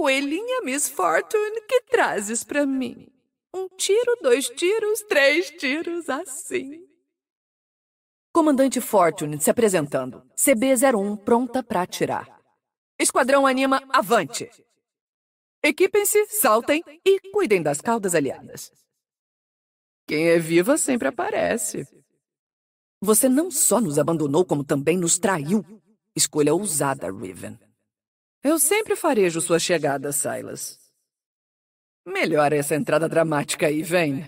coelhinha Miss Fortune que trazes para mim? Um tiro, dois tiros, três tiros, assim. Comandante Fortune se apresentando. CB-01 pronta para atirar. Esquadrão anima avante. Equipem-se, saltem e cuidem das caudas aliadas. Quem é viva sempre aparece. Você não só nos abandonou, como também nos traiu. Escolha ousada, Riven. Eu sempre farejo sua chegada, Silas. Melhor essa entrada dramática aí, vem.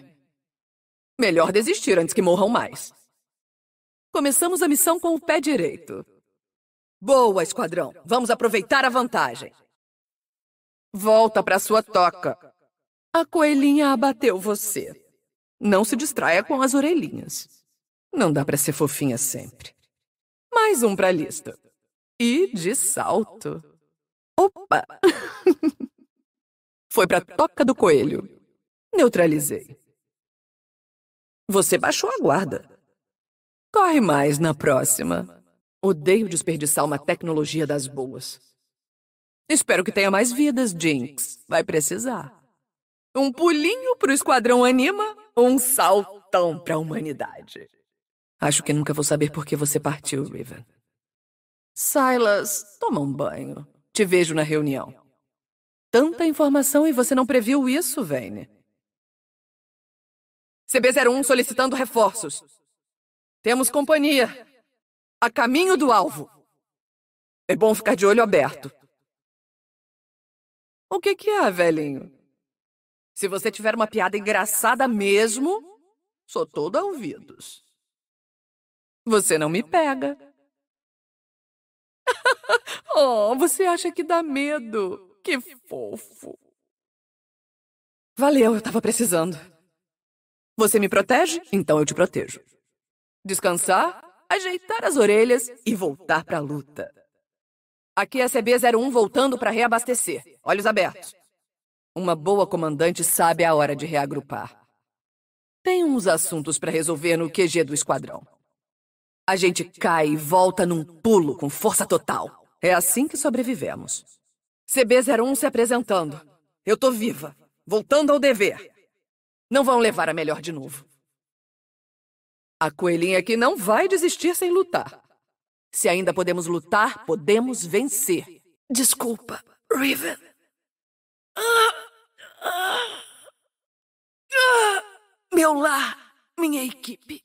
Melhor desistir antes que morram mais. Começamos a missão com o pé direito. Boa, esquadrão. Vamos aproveitar a vantagem. Volta para sua toca. A coelhinha abateu você. Não se distraia com as orelhinhas. Não dá para ser fofinha sempre. Mais um pra lista. E de salto. Opa! Foi pra toca do coelho. Neutralizei. Você baixou a guarda. Corre mais na próxima. Odeio desperdiçar uma tecnologia das boas. Espero que tenha mais vidas, Jinx. Vai precisar. Um pulinho pro Esquadrão Anima ou um saltão pra humanidade? Acho que nunca vou saber por que você partiu, Riven. Silas, toma um banho. Te vejo na reunião. Tanta informação e você não previu isso, Vane. CB01 solicitando reforços. Temos companhia. A caminho do alvo. É bom ficar de olho aberto. O que que é, velhinho? Se você tiver uma piada engraçada mesmo, sou todo ouvidos. Você não me pega. Oh, você acha que dá medo? Que fofo. Valeu, eu tava precisando. Você me protege? Então eu te protejo. Descansar, ajeitar as orelhas e voltar pra luta. Aqui é CB01 voltando para reabastecer. Olhos abertos. Uma boa comandante sabe a hora de reagrupar. Tem uns assuntos para resolver no QG do esquadrão. A gente cai e volta num pulo com força total. É assim que sobrevivemos. CB01 se apresentando. Eu tô viva, voltando ao dever. Não vão levar a melhor de novo. A coelhinha aqui não vai desistir sem lutar. Se ainda podemos lutar, podemos vencer. Desculpa, Riven. Meu lar, minha equipe.